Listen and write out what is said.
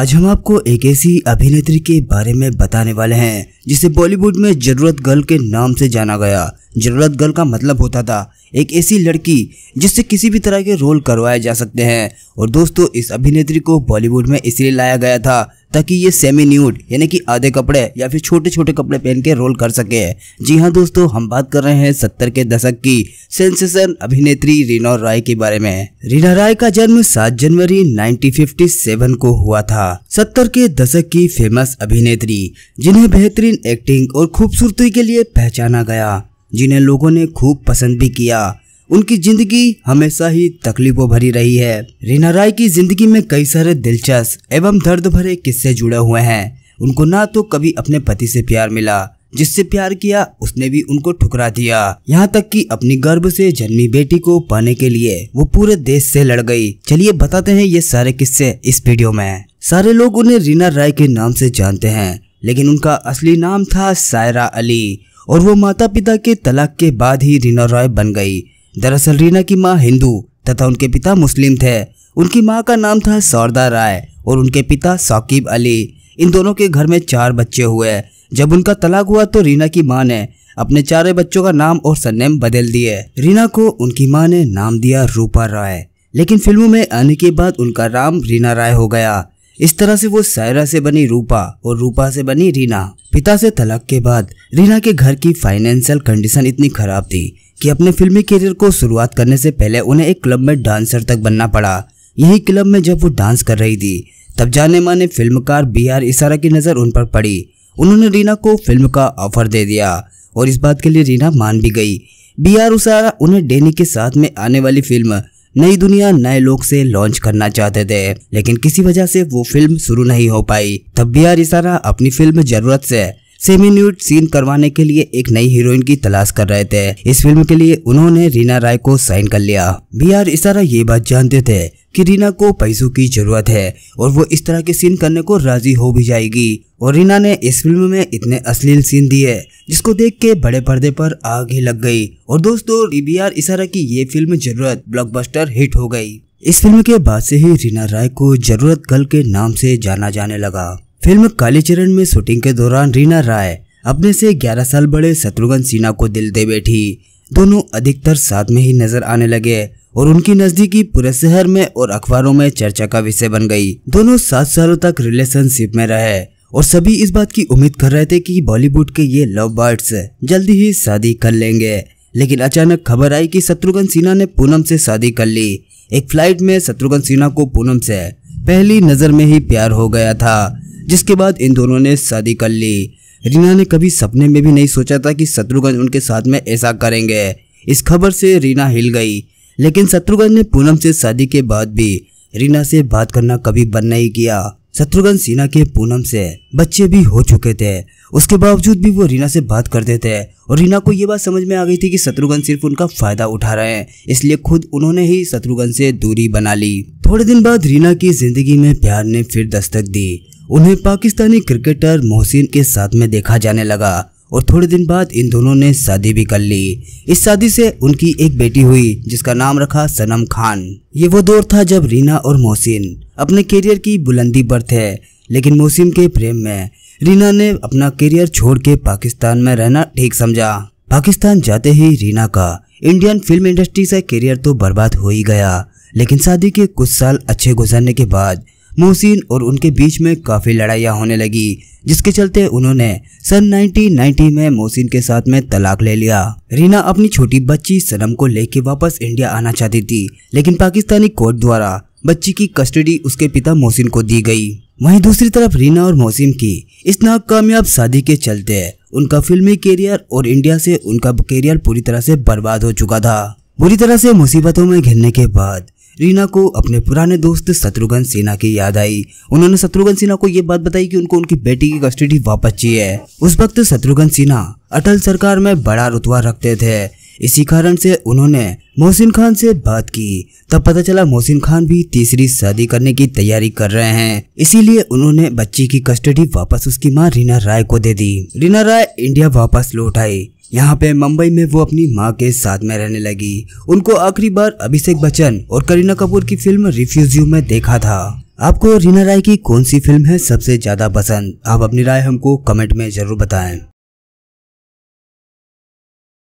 आज हम आपको एक ऐसी अभिनेत्री के बारे में बताने वाले हैं जिसे बॉलीवुड में जरूरत गर्ल के नाम से जाना गया जरूरत गर्ल का मतलब होता था एक ऐसी लड़की जिससे किसी भी तरह के रोल करवाए जा सकते हैं और दोस्तों इस अभिनेत्री को बॉलीवुड में इसलिए लाया गया था ताकि ये सेमी न्यूड यानी कि आधे कपड़े या फिर छोटे छोटे कपड़े पहन के रोल कर सके जी हाँ दोस्तों हम बात कर रहे हैं सत्तर के दशक की सेंसेशन अभिनेत्री रीना राय के बारे में रीना राय का जन्म 7 जनवरी 1957 को हुआ था सत्तर के दशक की फेमस अभिनेत्री जिन्हें बेहतरीन एक्टिंग और खूबसूरती के लिए पहचाना गया जिन्हें लोगों ने खूब पसंद भी किया उनकी जिंदगी हमेशा ही तकलीफों भरी रही है रीना राय की जिंदगी में कई सारे दिलचस्प एवं दर्द भरे किस्से जुड़े हुए हैं उनको ना तो कभी अपने पति से प्यार मिला जिससे प्यार किया उसने भी उनको ठुकरा दिया यहाँ तक कि अपनी गर्भ से जन्मी बेटी को पाने के लिए वो पूरे देश से लड़ गई चलिए बताते हैं ये सारे किस्से इस वीडियो में सारे लोग उन्हें रीना राय के नाम से जानते हैं लेकिन उनका असली नाम था सायरा अली और वो माता पिता के तलाक के बाद ही रीना राय बन गई दरअसल रीना की माँ हिंदू तथा उनके पिता मुस्लिम थे उनकी माँ का नाम था सौरदा राय और उनके पिता साकिब अली इन दोनों के घर में चार बच्चे हुए जब उनका तलाक हुआ तो रीना की माँ ने अपने चारों बच्चों का नाम और सरनेम बदल दिए रीना को उनकी माँ ने नाम दिया रूपा राय लेकिन फिल्मों में आने के बाद उनका नाम रीना राय हो गया इस तरह से वो सायरा से बनी रूपा और रूपा से बनी रीना पिता से तलाक के बाद रीना के घर की फाइनेंशियल कंडीशन इतनी खराब थी कि अपने फिल्मी करियर को शुरुआत करने से पहले उन्हें एक क्लब में डांसर तक बनना पड़ा यही क्लब में जब वो डांस कर रही थी तब जाने माने फिल्मकार बी आर इशारा की नज़र उन पर पड़ी उन्होंने रीना को फिल्म का ऑफर दे दिया और इस बात के लिए रीना मान भी गई बी आर उसारा उन्हें डेनी के साथ में आने वाली फिल्म नई दुनिया नए लोग से लॉन्च करना चाहते थे लेकिन किसी वजह से वो फिल्म शुरू नहीं हो पाई तब बी आर इशारा अपनी फिल्म जरूरत से सेमी न्यूट सीन करवाने के लिए एक नई हीरोइन की तलाश कर रहे थे इस फिल्म के लिए उन्होंने रीना राय को साइन कर लिया बी आर इशारा ये बात जानते थे कि रीना को पैसों की जरूरत है और वो इस तरह के सीन करने को राजी हो भी जाएगी और रीना ने इस फिल्म में इतने अश्लील सीन दिए जिसको देख के बड़े पर्दे पर आग ही लग गई और दोस्तों बी आर इशारा की ये फिल्म जरूरत ब्लॉकबस्टर हिट हो गई इस फिल्म के बाद से ही रीना राय को जरूरत गर्ल के नाम से जाना जाने लगा फिल्म कालीचरण में शूटिंग के दौरान रीना राय अपने से 11 साल बड़े शत्रुघ्न सिन्हा को दिल दे बैठी दोनों अधिकतर साथ में ही नजर आने लगे और उनकी नजदीकी पूरे शहर में और अखबारों में चर्चा का विषय बन गई दोनों सात सालों तक रिलेशनशिप में रहे और सभी इस बात की उम्मीद कर रहे थे कि बॉलीवुड के ये लव बर्ड्स जल्दी ही शादी कर लेंगे लेकिन अचानक खबर आई कि शत्रुघ्न सिन्हा ने पूनम से शादी कर ली एक फ्लाइट में शत्रुघ्न सिन्हा को पूनम से पहली नजर में ही प्यार हो गया था जिसके बाद इन दोनों ने शादी कर ली रीना ने कभी सपने में भी नहीं सोचा था कि शत्रुघ्न उनके साथ में ऐसा करेंगे इस खबर से रीना हिल गई लेकिन शत्रुघ्न ने पूनम से शादी के बाद भी रीना से बात करना कभी बंद नहीं किया शत्रुघ्न सीना के पूनम से बच्चे भी हो चुके थे उसके बावजूद भी वो रीना से बात करते थे और रीना को ये बात समझ में आ गई थी कि शत्रुघ्न सिर्फ उनका फायदा उठा रहे हैं इसलिए खुद उन्होंने ही शत्रुघ्न से दूरी बना ली थोड़े दिन बाद रीना की जिंदगी में प्यार ने फिर दस्तक दी उन्हें पाकिस्तानी क्रिकेटर मोहसिन के साथ में देखा जाने लगा और थोड़े दिन बाद इन दोनों ने शादी भी कर ली इस शादी से उनकी एक बेटी हुई जिसका नाम रखा सनम खान ये वो दौर था जब रीना और मोहसिन अपने कैरियर की बुलंदी पर थे लेकिन मोहसिन के प्रेम में रीना ने अपना करियर छोड़ के पाकिस्तान में रहना ठीक समझा पाकिस्तान जाते ही रीना का इंडियन फिल्म इंडस्ट्री से करियर तो बर्बाद हो ही गया लेकिन शादी के कुछ साल अच्छे गुजरने के बाद मोहसिन और उनके बीच में काफ़ी लड़ाइयाँ होने लगी जिसके चलते उन्होंने सन 1990 में मोहसिन के साथ में तलाक ले लिया रीना अपनी छोटी बच्ची सनम को लेके वापस इंडिया आना चाहती थी लेकिन पाकिस्तानी कोर्ट द्वारा बच्ची की कस्टडी उसके पिता मोहसिन को दी गई वहीं दूसरी तरफ रीना और मोहसिन की इस नाकामयाब शादी के चलते उनका फिल्मी करियर और इंडिया से उनका करियर पूरी तरह से बर्बाद हो चुका था बुरी तरह से मुसीबतों में घिरने के बाद रीना को अपने पुराने दोस्त शत्रुघ्न सिन्हा की याद आई उन्होंने शत्रुघ्न सिन्हा को ये बात बताई कि उनको उनकी बेटी की कस्टडी वापस चाहिए उस वक्त शत्रुघ्न सिन्हा अटल सरकार में बड़ा रुतवा रखते थे इसी कारण से उन्होंने मोहसिन खान से बात की तब पता चला मोहसिन खान भी तीसरी शादी करने की तैयारी कर रहे हैं इसीलिए उन्होंने बच्ची की कस्टडी वापस उसकी मां रीना राय को दे दी रीना राय इंडिया वापस लौट आई यहाँ पे मुंबई में वो अपनी माँ के साथ में रहने लगी उनको आखिरी बार अभिषेक बच्चन और करीना कपूर की फिल्म रिफ्यूजियो में देखा था आपको रीना राय की कौन सी फिल्म है सबसे ज्यादा पसंद आप अपनी राय हमको कमेंट में जरूर बताएं